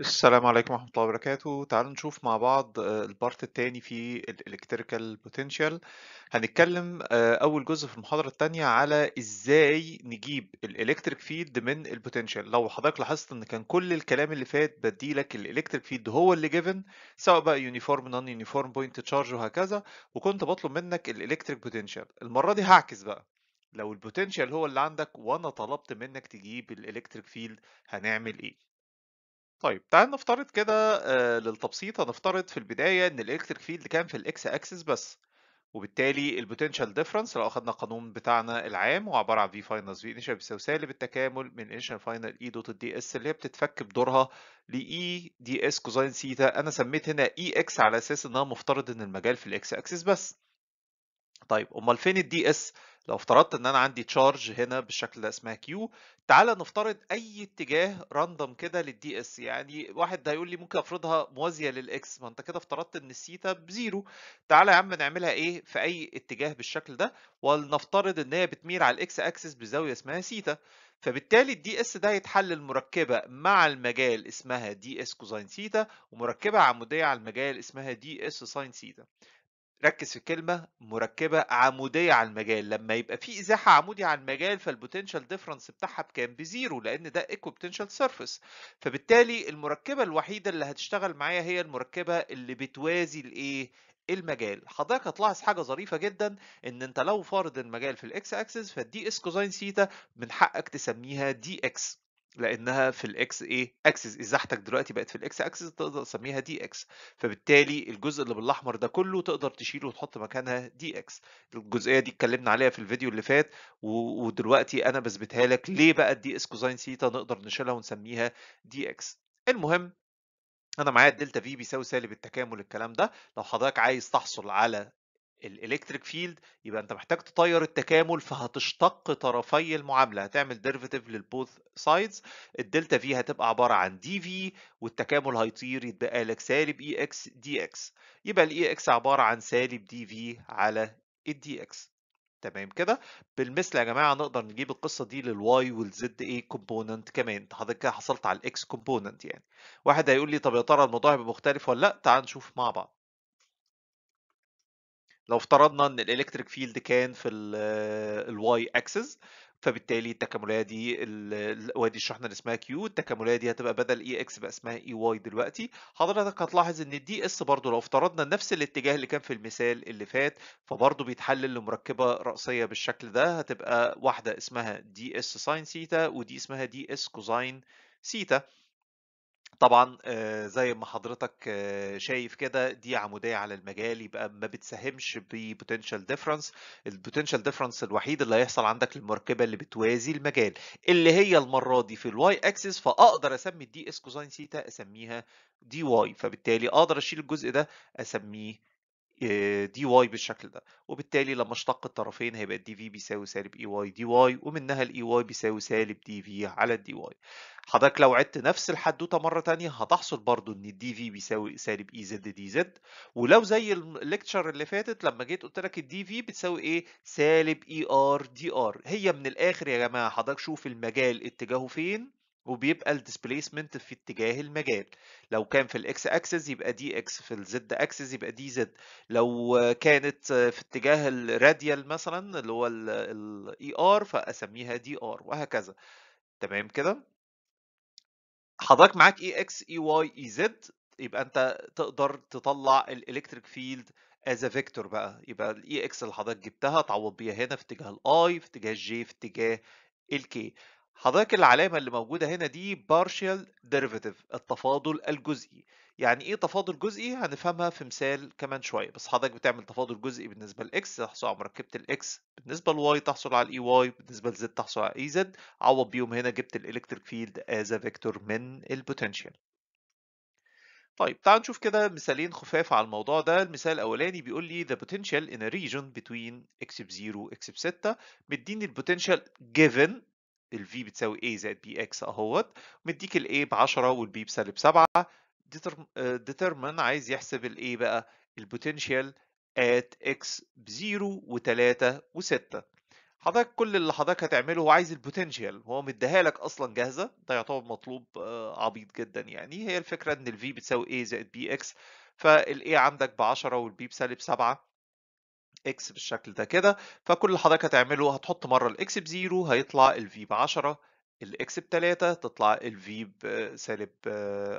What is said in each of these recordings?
السلام عليكم ورحمة الله وبركاته تعالوا نشوف مع بعض آه، البارت الثاني في الالكتريكال بوتنشال هنتكلم آه، أول جزء في المحاضرة الثانية على إزاي نجيب الالكتريك فيلد من البوتنشال لو حضرتك لاحظت إن كان كل الكلام اللي فات بديلك الالكتريك فيلد هو اللي جيفن سواء بقى يونيفورم نون يونيفورم بوينت تشارج وهكذا وكنت بطلب منك الالكتريك بوتنشال المرة دي هعكس بقى لو البوتنشال هو اللي عندك وأنا طلبت منك تجيب الالكتريك فيلد هنعمل إيه طيب تعال نفترض كده آه، للتبسيط هنفترض في البداية إن الإلكتريك فيلد كان في الإكس أكسس بس وبالتالي البوتنشال ديفرنس لو أخدنا القانون بتاعنا العام هو عبارة عن في فاينلز في انيشال بيساوي سالب التكامل من انيشال فاينل اي دوت دي اس اللي هي بتتفك بدورها لإي دي اس كوزين سيتا أنا سميت هنا إي e إكس على أساس إنها مفترض إن المجال في الإكس أكسس بس طيب امال فين الدي اس لو افترضت ان انا عندي تشارج هنا بالشكل ده اسمها كيو تعال نفترض اي اتجاه راندوم كده للدي اس يعني واحد هيقول لي ممكن افرضها موازيه للاكس ما انت كده افترضت ان الثيتا بزيرو تعال يا عم نعملها ايه في اي اتجاه بالشكل ده ولنفترض ان هي بتميل على الاكس اكسس بزاويه اسمها ثيتا فبالتالي الدي اس ده هيتحل مركبه مع المجال اسمها دي اس كوزين ثيتا ومركبه عموديه على المجال اسمها دي اس ساين ثيتا ركز في كلمة مركبة عمودية على المجال لما يبقى في إزاحة عمودية على المجال فالبوتنشال ديفرنس بتاعها بكام بزيرو لأن ده ايكو بوتنشال سيرفيس فبالتالي المركبة الوحيدة اللي هتشتغل معايا هي المركبة اللي بتوازي الإيه المجال حضرتك هتلاحظ حاجه ظريفه جدا ان انت لو فارض المجال في الاكس اكسس فالدي اس كوزاين سيتا من حقك تسميها دي اكس لانها في الاكس ايه اكسس ازاحتك دلوقتي بقت في الاكس اكسس تقدر تسميها دي اكس فبالتالي الجزء اللي بالاحمر ده كله تقدر تشيله وتحط مكانها دي اكس الجزئيه دي اتكلمنا عليها في الفيديو اللي فات ودلوقتي انا بثبتها لك ليه بقى الدي اس كوزاين سيتا نقدر نشيلها ونسميها دي اكس المهم انا معايا الدلتا في بيساوي سالب التكامل الكلام ده لو حضرتك عايز تحصل على الالكتريك فيلد يبقى انت محتاج تطير التكامل فهتشتق طرفي المعامله هتعمل ديريفيتيف للبوث سايدز الدلتا في هتبقى عباره عن دي في والتكامل هيطير يتبقى لك سالب اي اكس دي اكس يبقى الاي اكس e عباره عن سالب دي في على الدي اكس تمام كده بالمثل يا جماعه نقدر نجيب القصه دي للواي والزد اي كومبوننت كمان حضرتك كده حصلت على الاكس كومبوننت يعني واحد هيقول لي طب يا ترى الموضوع هيبقى مختلف ولا لا تعال نشوف مع بعض لو افترضنا ان الالكتريك فيلد كان في الواي اكسس آه، فبالتالي التكامليه دي وادي الشحنه اللي اسمها كيو التكامليه دي هتبقى بدل اي e اكس بقى اسمها اي e واي دلوقتي حضرتك هتلاحظ ان الدي اس برضو لو افترضنا نفس الاتجاه اللي كان في المثال اللي فات فبرضو بيتحلل لمركبه راسيه بالشكل ده هتبقى واحده اسمها دي اس ساين سيتا ودي اسمها دي اس كوزاين سيتا طبعًا آه، زي ما حضرتك آه، شايف كده دي عمودية على المجال، يبقى ما بتساهمش ببوتنشال ديفرنس البوتنشال ديفرنس الوحيد اللي هيحصل عندك المركبة اللي بتوازي المجال، اللي هي المرة دي في الواي اكسس فأقدر أسمي دي اس كوزين ثيتا أسميها دي واي فبالتالي أقدر أشيل الجزء ده أسميه دي آه، واي بالشكل ده وبالتالي لما اشتق الطرفين هيبقى الدي في بيساوي سالب اي واي دي واي ومنها الاي واي e بيساوي سالب دي في على الدي واي حضرتك لو عدت نفس الحدوته مره تانية هتحصل برضو ان الدي في بيساوي سالب اي زد دي زد ولو زي الليكتشر اللي فاتت لما جيت قلت لك الدي في بتساوي ايه سالب اي ار دي ار هي من الاخر يا جماعه حضرتك شوف المجال اتجاهه فين وبيبقى الديسبليسمنت في اتجاه المجال لو كان في الاكس اكسس يبقى دي اكس في الزد اكسس يبقى دي زد لو كانت في اتجاه الراديال مثلا اللي هو الاي ار e فاسميها دي ار وهكذا تمام كده حضرتك معاك اي اكس اي واي اي زد يبقى انت تقدر تطلع الالكتريك فيلد از فيكتور بقى يبقى الاي اكس e اللي حضرتك جبتها تعوض بيها هنا في اتجاه الاي في اتجاه الجي في اتجاه الكي حضرتك العلامة اللي موجودة هنا دي partial derivative التفاضل الجزئي يعني ايه تفاضل جزئي هنفهمها في مثال كمان شوية بس حضرتك بتعمل تفاضل جزئي بالنسبة x تحصل على مركبة الإكس بالنسبة لواي تحصل على الإي واي بالنسبة لزد تحصل على إي زد e، عوض بيهم هنا جبت الإلكتريك فيلد از فيكتور من البوتنشال طيب تعال نشوف كده مثالين خفاف على الموضوع ده المثال الاولاني بيقول لي the potential in a region between x ب 0 x ب 6 مديني البوتنشال given ال v بتساوي a زائد بي اهوت مديك الاي ب 10 b بسالب 7 ديترمن آه، عايز يحسب a بقى البوتنشال ات و3 و6 حضرتك كل اللي حضرتك هتعمله هو عايز البوتنشال هو مديها لك اصلا جاهزه ده يعتبر مطلوب آه، عبيط جدا يعني هي الفكره ان ال v بتساوي a زائد بي فال فالاي عندك ب 10 b بسالب 7 اكس بالشكل ده كده فكل اللي حضرتك هتعمله هتحط مره الاكس ب 0 هيطلع الفي ب 10 الاكس ب 3 تطلع الفي بسالب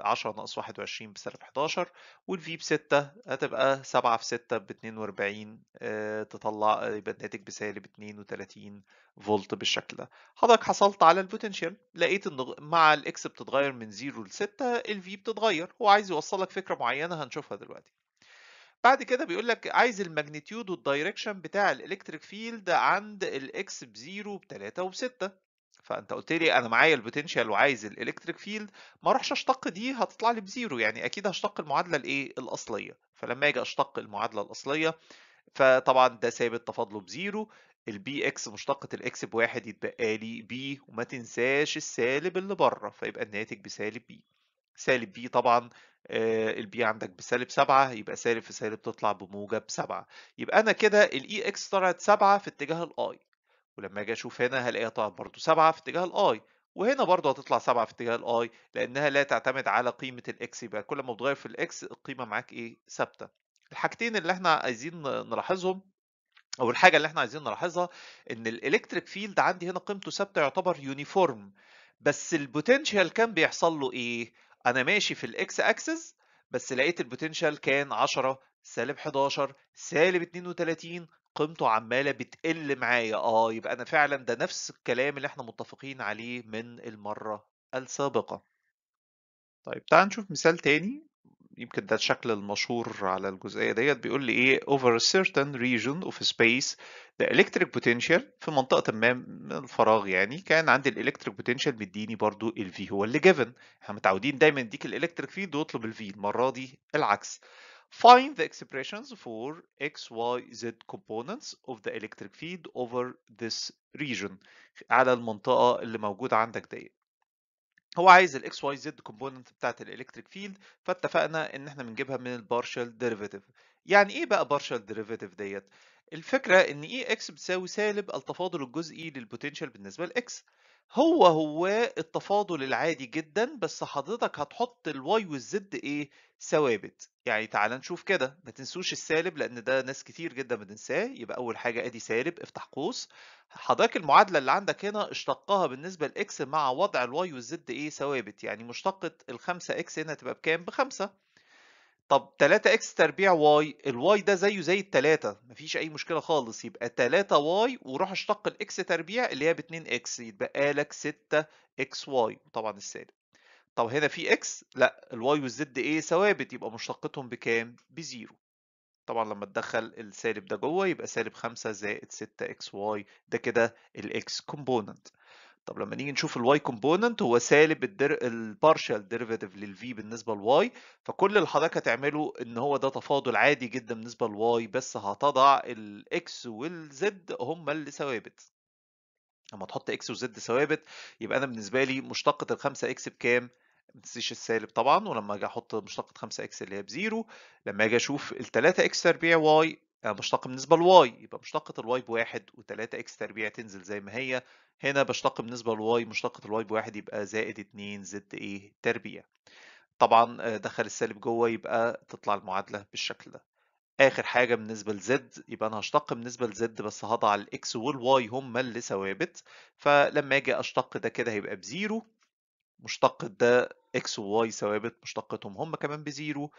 10 ناقص 21 بسالب 11 والفي ب 6 هتبقى 7 في 6 ب 42 تطلع يبقى الناتج بسالب 32 فولت بالشكل ده حضرتك حصلت على البوتنشال لقيت ان مع الاكس بتتغير من 0 ل 6 الفي بتتغير هو عايز يوصل لك فكره معينه هنشوفها دلوقتي بعد كده بيقول لك عايز الماجنتيود والدايركشن بتاع الالكتريك فيلد عند الاكس بزيرو بتلاتة 6 فانت قلت لي انا معايا البوتنشال وعايز الالكتريك فيلد ما اروحش اشتق دي هتطلع لي بزيرو يعني اكيد هشتق المعادله الايه الاصليه فلما اجي اشتق المعادله الاصليه فطبعا ده ثابت تفاضله بزيرو البي اكس مشتقة الاكس بواحد يتبقى لي بي وما تنساش السالب اللي بره فيبقى الناتج بسالب بي سالب بي طبعا آه، البي عندك بسالب 7 يبقى سالب في سالب تطلع بموجب 7 يبقى انا كده الاي اكس e طلعت 7 في اتجاه الاي ولما اجي اشوف هنا هلاقيها طلعت برضه 7 في اتجاه الاي وهنا برضه هتطلع 7 في اتجاه الاي لانها لا تعتمد على قيمه الاكس يبقى كل ما بتغير في الاكس القيمه معاك ايه ثابته الحاجتين اللي احنا عايزين نلاحظهم او الحاجه اللي احنا عايزين نلاحظها ان الالكتريك فيلد عندي هنا قيمته ثابته يعتبر يونيفورم بس البوتنشال كان بيحصل له ايه انا ماشي في الاكس اكسس بس لقيت البوتنشال كان 10 سالب 11 سالب 32 قيمته عماله بتقل معايا اه يبقى انا فعلا ده نفس الكلام اللي احنا متفقين عليه من المره السابقه طيب تعال نشوف مثال تاني يمكن ده الشكل المشهور على الجزئيه ديت بيقول لي ايه over a certain region of space the electric potential في منطقه ما من الفراغ يعني كان عندي الالكتريك بوتنشال مديني برضو ال V هو اللي جيفن احنا متعودين دايما يديك الالكتريك فيلد واطلب ال V المره دي العكس Find the expressions for x, y, z components of the electric field over this region على المنطقة اللي موجودة عندك ديت هو عايز الاكس واي زد كومبوننت بتاعت الالكتريك فيلد فاتفقنا ان احنا بنجيبها من البارشال ديريفيتيف يعني ايه بقى بارشال ديريفيتيف ديت الفكره ان اي e اكس بتساوي سالب التفاضل الجزئي للبوتنشال بالنسبه لاكس هو، هو التفاضل العادي جدًا، بس حضرتك هتحُط الواي والزد إيه، ثوابت. يعني تعالَ نشوف كده، ما تنسوش السالب لأن ده ناس كتير جدًا بتنساه، يبقى أول حاجة أدي سالب، افتح قوس، حضرتك المعادلة اللي عندك هنا اشتقّاها بالنسبة لاكس مع وضع الواي والزد إيه، ثوابت، يعني مشتقة 5 اكس هنا هتبقى بخمسة ب5. طب 3 اكس تربيع واي الواي ده زيه زي التلاتة مفيش اي مشكلة خالص يبقى 3 واي وروح اشتق الاكس تربيع اللي هي ب 2 اكس يتبقى لك 6 اكس واي طبعا السالب طب هنا في اكس لا الواي والزد ايه ثوابت يبقى مشتقتهم بكام بزيرو طبعا لما تدخل السالب ده جوه يبقى سالب 5 زائد 6 اكس واي ده كده الاكس كومبوننت طب لما نيجي نشوف الواي كومبوننت هو سالب الدر... البارشال ديريفاتيف للفي بالنسبه للواي فكل اللي حضرتك هتعمله ان هو ده تفاضل عادي جدا بالنسبه للواي بس هتضع الاكس والزد هما اللي ثوابت لما تحط اكس وزد ثوابت يبقى انا بالنسبه لي مشتقه 5 اكس بكام؟ ما تنسيش السالب طبعا ولما اجي احط مشتقه 5 اكس اللي هي بزيرو لما اجي اشوف ال 3 اكس تربيع واي بشتق آه، بالنسبه لواي يبقى مشتقه الواي بواحد و3 اكس تربيع تنزل زي ما هي هنا بشتق بالنسبه لواي مشتقه الواي بواحد يبقى زائد 2 زد ايه تربيع طبعا آه، دخل السالب جوه يبقى تطلع المعادله بالشكل ده اخر حاجه بالنسبه لزد يبقى انا هشتق بالنسبه لزد بس هضع الاكس والواي هما اللي ثوابت فلما اجي اشتق ده كده هيبقى بزيرو مشتق ده اكس وواي ثوابت مشتقتهم هم كمان بزيرو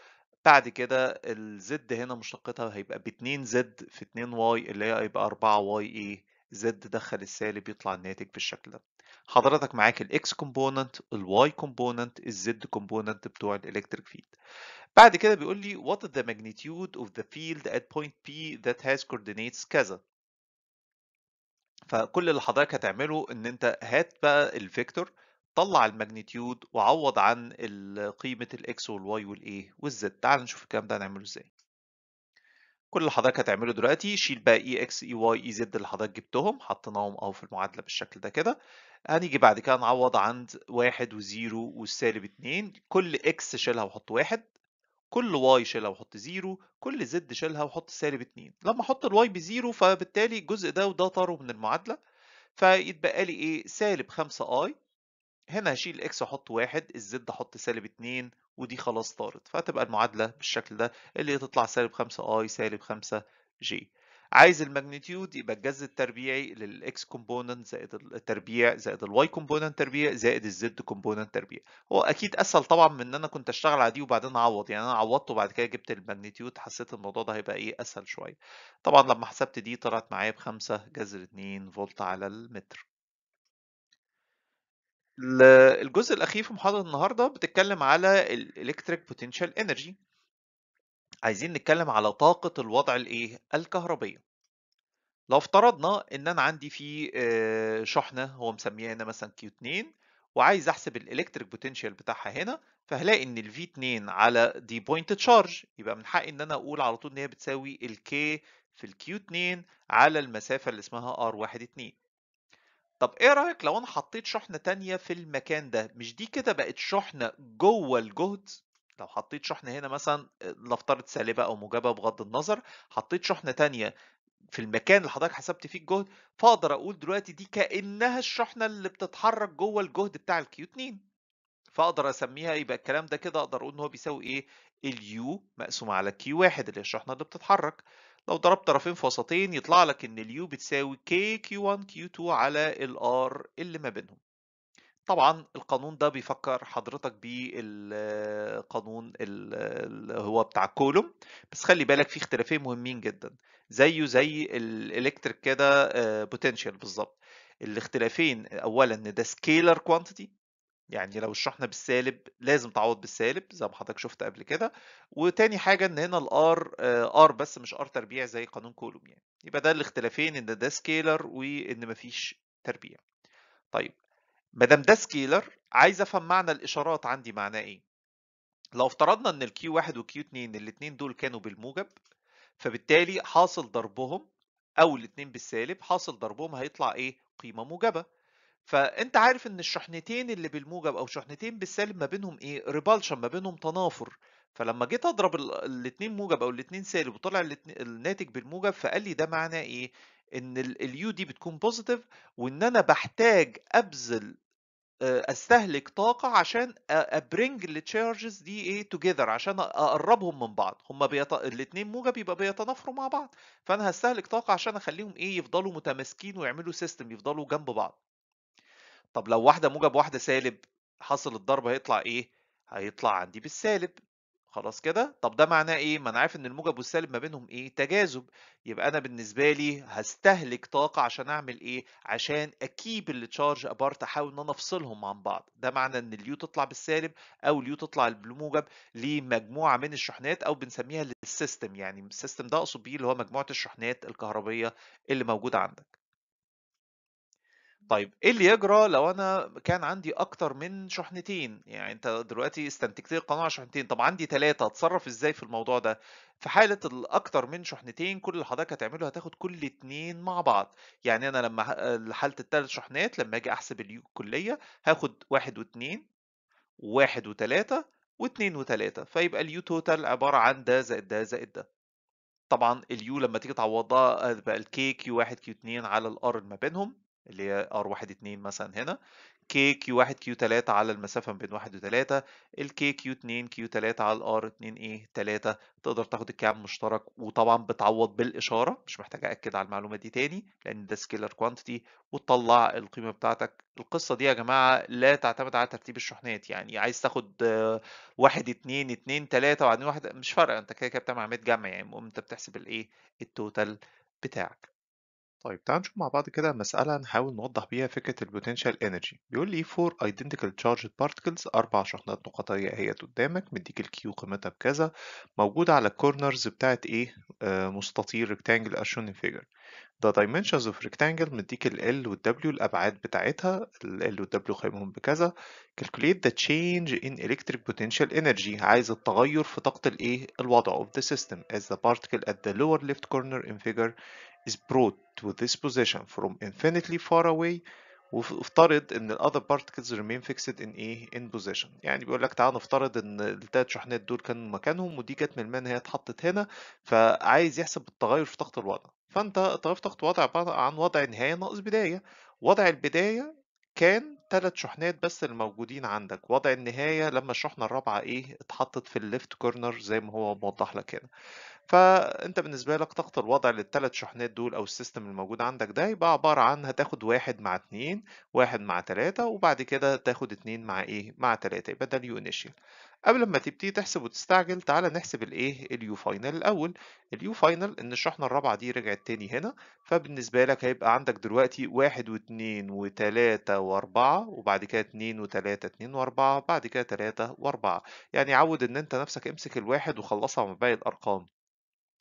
بعد كده الزد هنا مشتقتها هيبقى باتنين زد في اتنين واي اللي هي هيبقى اربعة واي ايه زد دخل السالب يطلع الناتج بالشكل ده حضرتك معاك الاكس كومبوننت الواي كومبوننت الزد كومبوننت بتوع الالكتريك فيلد بعد كده بيقول لي what is the magnitude of the field at point P that has coordinates كذا فكل اللي حضرتك هتعمله ان انت هات بقى الفيكتور طلع الماجنتيود وعوض عن قيمه الاكس والواي والاي والزد تعال نشوف الكلام ده هنعمله ازاي كل اللي حضرتك هتعمله دلوقتي شيل بقى اي اكس اي واي اي زد اللي حضرتك جبتهم حطيناهم اهو في المعادله بالشكل ده كده هنيجي بعد كده نعوض عند واحد وزيرو والسالب اتنين كل اكس شيلها وحط واحد كل واي شيلها وحط زيرو كل زد شيلها وحط سالب اتنين لما احط الواي بزيرو فبالتالي الجزء ده وده طاروا من المعادله فيتبقى لي ايه سالب خمسة اي هنا هشيل اكس واحط واحد الزد احط سالب اتنين ودي خلاص طارت فهتبقى المعادلة بالشكل ده اللي هي تطلع سالب خمسة اي سالب خمسة جي عايز الماجنتيود يبقى الجذر التربيعي للاكس كومبوننت زائد التربيع زائد الواي كومبوننت تربيع زائد الزد كومبوننت تربيع هو اكيد اسهل طبعا من ان انا كنت اشتغل على دي وبعدين اعوض يعني انا عوضته وبعد كده جبت الماجنتيود حسيت الموضوع ده هيبقى ايه اسهل شويه طبعا لما حسبت دي طلعت معايا بخمسة جذر 2 فولت على المتر الجزء الأخير في محاضرة النهاردة بتتكلم على الإلكتريك بوتنشال إنرجي عايزين نتكلم على طاقة الوضع الإيه؟ الكهربية لو افترضنا إن أنا عندي في آه، شحنة هو مسميها هنا مثلا Q2 وعايز أحسب الإلكتريك بوتنشال بتاعها هنا فهلاقي إن ال V2 على دي بوينت تشارج يبقى من حقي إن أنا أقول على طول إن هي بتساوي ال K في ال Q2 على المسافة اللي اسمها R12 طب ايه رايك لو انا حطيت شحنه تانية في المكان ده مش دي كده بقت شحنه جوه الجهد لو حطيت شحنه هنا مثلا لنفترض سالبه او موجبه بغض النظر حطيت شحنه تانية في المكان اللي حضرتك حسبت فيه الجهد فاقدر اقول دلوقتي دي كانها الشحنه اللي بتتحرك جوه الجهد بتاع الكيو 2 فاقدر اسميها يبقى الكلام ده كده اقدر اقول ان هو بيساوي ايه اليو مقسوم على كيو 1 اللي هي الشحنه اللي بتتحرك لو ضربت طرفين في وسطين يطلع لك ان اليو بتساوي كي كيو 1 كيو 2 على الار اللي ما بينهم طبعا القانون ده بيفكر حضرتك بالقانون اللي هو بتاع كولوم بس خلي بالك في اختلافين مهمين جدا زيه زي الالكتريك كده بوتنشال آه، بالظبط الاختلافين اولا ان ده سكيلر كوانتيتي يعني لو الشحنة بالسالب لازم تعوض بالسالب زي ما حضرتك شفت قبل كده وتاني حاجة ان هنا الار ار آه، بس مش ار تربيع زي قانون كولوم يعني يبقى ده الاختلافين ان ده سكيلر وان مفيش تربيع طيب ما دام ده سكيلر عايز افهم معنى الاشارات عندي معناه ايه لو افترضنا ان الكيو 1 والكيو 2 الاثنين دول كانوا بالموجب فبالتالي حاصل ضربهم او الاثنين بالسالب حاصل ضربهم هيطلع ايه قيمه موجبه فانت عارف ان الشحنتين اللي بالموجب او شحنتين بالسالب ما بينهم ايه ريبالشن ما بينهم تنافر فلما جيت اضرب الاثنين موجب او الاثنين سالب وطلع الناتج بالموجب فقال لي ده معناه ايه ان اليو دي بتكون بوزيتيف وان انا بحتاج ابذل آه، استهلك طاقه عشان ابرينج التشارجز دي ايه توجذر عشان اقربهم من بعض هما بيط... الاثنين موجب يبقى بيتنافروا مع بعض فانا هستهلك طاقه عشان اخليهم ايه يفضلوا متماسكين ويعملوا سيستم يفضلوا جنب بعض طب لو واحدة موجب واحدة سالب حاصل الضرب هيطلع ايه؟ هيطلع عندي بالسالب خلاص كده طب ده معناه ايه ما انا عارف ان الموجب والسالب ما بينهم ايه تجاذب يبقى انا بالنسبه لي هستهلك طاقه عشان اعمل ايه عشان اكيب التشارج ابارت احاول ان انا افصلهم عن بعض ده معنى ان اليو تطلع بالسالب او اليو تطلع بالموجب لمجموعه من الشحنات او بنسميها السيستم يعني السيستم ده اقصد بيه اللي هو مجموعه الشحنات الكهربيه اللي موجوده عندك طيب ايه اللي يجرى لو انا كان عندي اكتر من شحنتين يعني انت دلوقتي استنتجت لي القانون على شحنتين طب عندي ثلاثة اتصرف ازاي في الموضوع ده في حالة الاكتر من شحنتين كل اللي حضرتك هتعمله هتاخد كل اتنين مع بعض يعني انا لما حالة الثلاث شحنات لما اجي احسب الكلية هاخد واحد واتنين واحد وتلاتة واتنين وتلاتة فيبقى اليو توتال عبارة عن ده زائد ده زائد ده طبعا اليو لما تيجي تعوضها بقى الكي كيو واحد كيو اتنين على الار ما بينهم اللي هي ار 1 2 مثلا هنا كي كيو 1 كيو 3 على المسافه ما بين 1 و3 الكي كيو 2 كيو 3 على الار 2 ايه 3 تقدر تاخد الكعب مشترك وطبعا بتعوض بالاشاره مش محتاج اكد على المعلومه دي تاني لان ده سكيلر كوانتيتي وتطلع القيمه بتاعتك القصه دي يا جماعه لا تعتمد على ترتيب الشحنات يعني عايز تاخد 1 2 2 3 وبعدين 1 مش فارقه انت كده كده بتعمل عمليه جمع يعني المهم انت بتحسب الايه التوتال بتاعك طيب تعالوا نشوف مع بعض كده مسألة نحاول نوضح بيها فكرة البوتنشال energy بيقول لي فور identical charged particles أربع شحنات نقطية هي قدامك مديك الكيو قيمتها بكذا موجودة على الكورنرز بتاعت إيه آه، مستطيل rectangle as shown in figure the dimensions of rectangle مديك ال L وال W الأبعاد بتاعتها ال L وال W قيمهم بكذا calculate the change in electric potential energy عايز التغير في طاقة الإيه الوضع of the system as the particle at the lower left corner in figure is brought to this position from infinitely far away وافترض ان الاذر بارتكلز ريمين فيكسد ان ايه ان بوزيشن يعني بيقول لك تعال نفترض ان الثلاث شحنات دول كانوا مكانهم ودي جت من الماء هي اتحطت هنا فعايز يحسب التغير في طاقه الوضع فانت التغير في طاقه الوضع عباره عن وضع نهايه ناقص بدايه وضع البدايه كان ثلاث شحنات بس الموجودين عندك وضع النهايه لما الشحنه الرابعه ايه اتحطت في الليفت كورنر زي ما هو موضح لك هنا فأنت بالنسبة لك طاقة الوضع للتلات شحنات دول أو السيستم الموجود عندك ده يبقى عبارة عن هتاخد واحد مع اتنين واحد مع تلاتة وبعد كده تاخد اتنين مع ايه مع تلاتة يبقى ده اليو انيشال قبل ما تبتدي تحسب وتستعجل تعالى نحسب الايه اليو فاينل الاول اليو فاينل ان الشحنه الرابعه دي رجعت تاني هنا فبالنسبه لك هيبقى عندك دلوقتي واحد واثنين وثلاثه واربعه وبعد كده اثنين وثلاثه اثنين واربعه بعد كده ثلاثه واربعه يعني عود ان انت نفسك امسك الواحد وخلصها مع باقي الارقام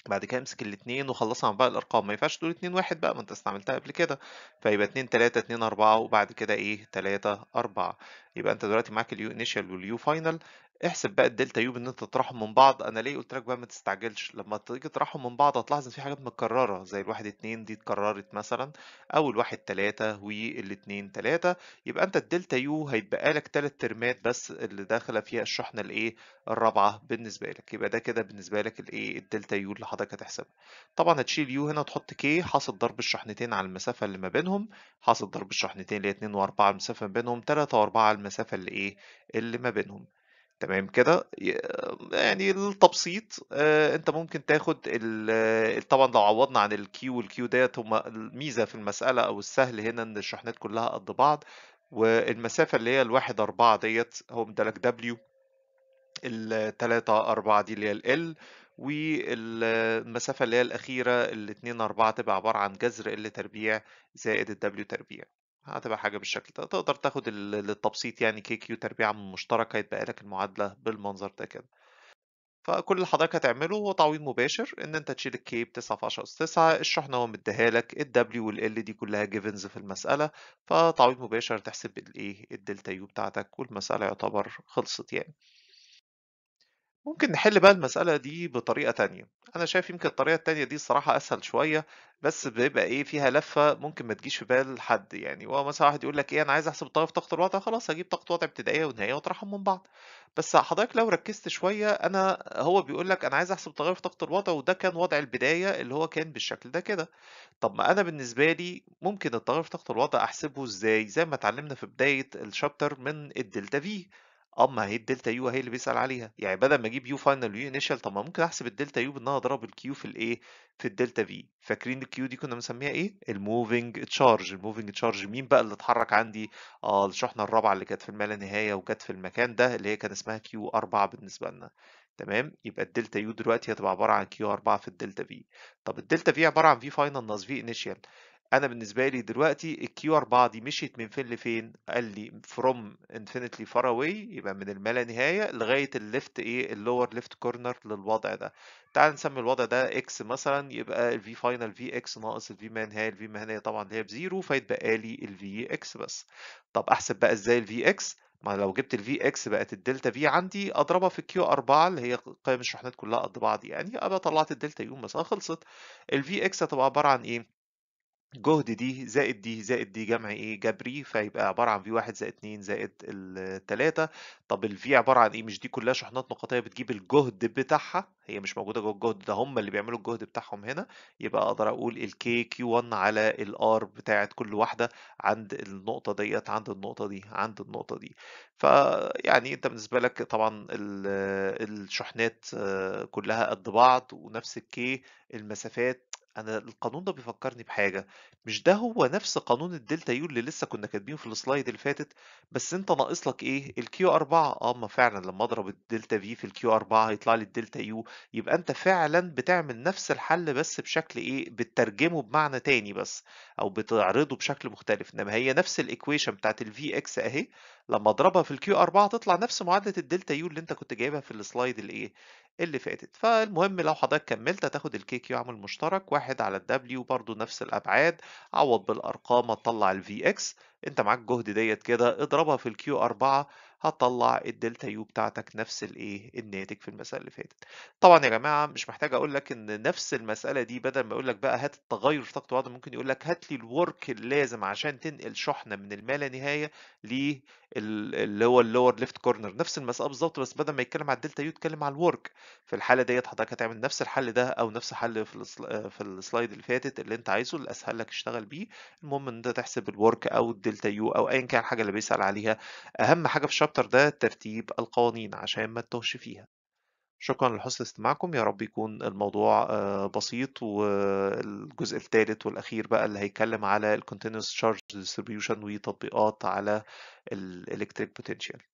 بعد كده امسك الاثنين وخلصها عن باقي الارقام ما ينفعش تقول اتنين واحد بقى ما انت استعملتها قبل كده فيبقى اتنين تلاتة اتنين اربعة وبعد كده ايه 3 4 يبقى انت دلوقتي معاك اليو انيشال واليو فاينل احسب بقى الدلتا يو بان انت تطرحهم من بعض انا ليه قلت لك بقى ما تستعجلش لما تيجي تطرحهم من بعض هتلاحظ ان في حاجات متكرره زي الواحد اتنين دي اتكررت مثلا او الواحد تلاته والاتنين تلاته يبقى انت الدلتا يو هيتبقى لك تلات ترمات بس اللي داخله فيها الشحنه الايه الرابعه بالنسبه لك يبقى ده كده بالنسبه لك الايه الدلتا يو اللي حضرتك هتحسبها طبعا هتشيل يو هنا وتحط كي حاصل ضرب الشحنتين على المسافه اللي ما بينهم حاصل ضرب الشحنتين اللي هي 2 و4 المسافه ما بينهم 3 و4 المسافه اللي ايه اللي ما بينهم تمام كده يعني التبسيط آه، انت ممكن تاخد طبعا لو عوضنا عن الكيو والكيو ديت هما الميزه في المساله او السهل هنا ان الشحنات كلها قد بعض والمسافه اللي هي الواحد أربعة ديت هو مدالك دبليو التلاتة أربعة دي اللي هي ال والمسافة اللي هي الأخيرة الاثنين أربعة تبقى عبارة عن جذر ال تربيع زائد الدبليو تربيع هتبقى حاجة بالشكل ده تقدر تاخد للتبسيط يعني كي كيو تربيعة مشتركة يتبقى لك المعادلة بالمنظر ده كده فكل اللي حضرتك هتعمله هو تعويض مباشر ان انت تشيل الكي ب 9 في 10 اس 9 الشحنه هو مديها لك الدبليو والال دي كلها جيفنز في المساله فتعويض مباشر تحسب الايه الدلتا يو بتاعتك والمساله يعتبر خلصت يعني ممكن نحل بقى المسألة دي بطريقة تانية أنا شايف يمكن الطريقة التانية دي الصراحة أسهل شوية بس بيبقى إيه فيها لفة ممكن ما تجيش في بال حد يعني هو مثلا واحد يقول لك إيه أنا عايز أحسب الطاقة في طاقة الوضع خلاص هجيب طاقة وضع ابتدائية ونهائية وأطرحهم من بعض بس حضرتك لو ركزت شوية أنا هو بيقول لك أنا عايز أحسب تغير في طاقة الوضع وده كان وضع البداية اللي هو كان بالشكل ده كده طب ما أنا بالنسبة لي ممكن التغير في طاقة الوضع أحسبه إزاي زي ما اتعلمنا في بداية الشابتر من الدلتا في اه ما هي الدلتا يو هي اللي بيسأل عليها يعني بدل ما اجيب يو فاينل ويو انيشال طب ما ممكن احسب الدلتا يو بان انا اضرب الكيو في الايه في الدلتا في فاكرين الكيو دي كنا بنسميها ايه الموفينج تشارج الموفينج تشارج مين بقى اللي اتحرك عندي اه الشحنه الرابعه اللي كانت في النهايه وجت في المكان ده اللي هي كان اسمها كيو 4 بالنسبه لنا تمام يبقى الدلتا يو دلوقتي هتبقى عباره عن كيو 4 في الدلتا في طب الدلتا في عباره عن في فاينل ناقص في انيشال انا بالنسبه لي دلوقتي الكيو 4 دي مشيت من فين لفين قال لي فروم انفينيتلي فار اواي يبقى من الما نهايه لغايه الليفت ايه اللور ليفت كورنر للوضع ده تعال نسمي الوضع ده اكس مثلا يبقى الفي فاينل في اكس ناقص الفي ما نهايه الفي ما نهايه طبعا اللي هي بزيرو فيتبقى لي الفي اكس بس طب احسب بقى ازاي الفي اكس ما لو جبت الفي اكس بقت الدلتا في عندي اضربها في كيو 4 اللي هي قيم الشحنات كلها قد بعض يعني ابقى طلعت الدلتا يوم مثلا خلصت الفي اكس هتبقى عباره عن ايه جهد دي زائد دي زائد دي جمع ايه جبري فيبقى عباره عن في واحد زائد اتنين زائد التلاته طب الفي عباره عن ايه مش دي كلها شحنات نقطيه بتجيب الجهد بتاعها هي مش موجوده جوه الجهد ده هم اللي بيعملوا الجهد بتاعهم هنا يبقى اقدر اقول الكي كيو 1 على الار بتاعت كل واحده عند النقطه ديت عند النقطه دي عند النقطه دي فيعني انت بالنسبه لك طبعا الشحنات آه، كلها قد بعض ونفس الكي المسافات أنا القانون ده بيفكّرني بحاجة، مش ده هو نفس قانون الدلتا يو اللي لسه كنّا كاتبينه في السلايد اللي فاتت، بس أنت ناقص لك ايه الكيو الQ4 آه ما فعلًا لمّا أضرب الدلتا في في الكيو 4 هيطلع لي الدلتا يو، يبقى أنت فعلًا بتعمل نفس الحل بس بشكل إيه، بتترجمه بمعنى تاني بس، أو بتعرضه بشكل مختلف، إنّما هي نفس الequation بتاعة اكس أهي، لمّا أضربها في الكيو 4 هتطلع نفس معادلة الدلتا يو اللي أنت كنت جايبها في السلايد الإيه، اللي فاتت فالمهم لو حضرتك كملت هتاخد الكي كيو عامل مشترك واحد على الدبليو برضو نفس الأبعاد عوض بالأرقام هتطلع الفي اكس انت معاك جهد ديت كده اضربها في الكيو 4 هتطلع الدلتا يو بتاعتك نفس الايه الناتج في المساله اللي فاتت طبعا يا جماعه مش محتاج اقول لك ان نفس المساله دي بدل ما يقول لك بقى هات التغير في طاقه الوضع ممكن يقول لك هات لي الورك اللازم عشان تنقل شحنه من لا نهايه اللي هو اللور ليفت كورنر نفس المساله بالظبط بس بدل ما يتكلم على الدلتا يو يتكلم على الورك في الحاله ديت حضرتك هتعمل نفس الحل ده او نفس حل في في السلايد اللي فاتت اللي انت عايزه اللي اسهل لك تشتغل بيه المهم ان انت تحسب الورك او الدلتا يو او ايا كان الحاجه اللي بيسال عليها اهم حاجه في شاب الشابتر ده ترتيب القوانين عشان ما تتوهش فيها شكرا لحسن استماعكم يا رب يكون الموضوع آه، بسيط والجزء الثالث والاخير بقى اللي هيتكلم على الكونتينوس تشارج ديستريبيوشن وتطبيقات على الالكتريك بوتنشال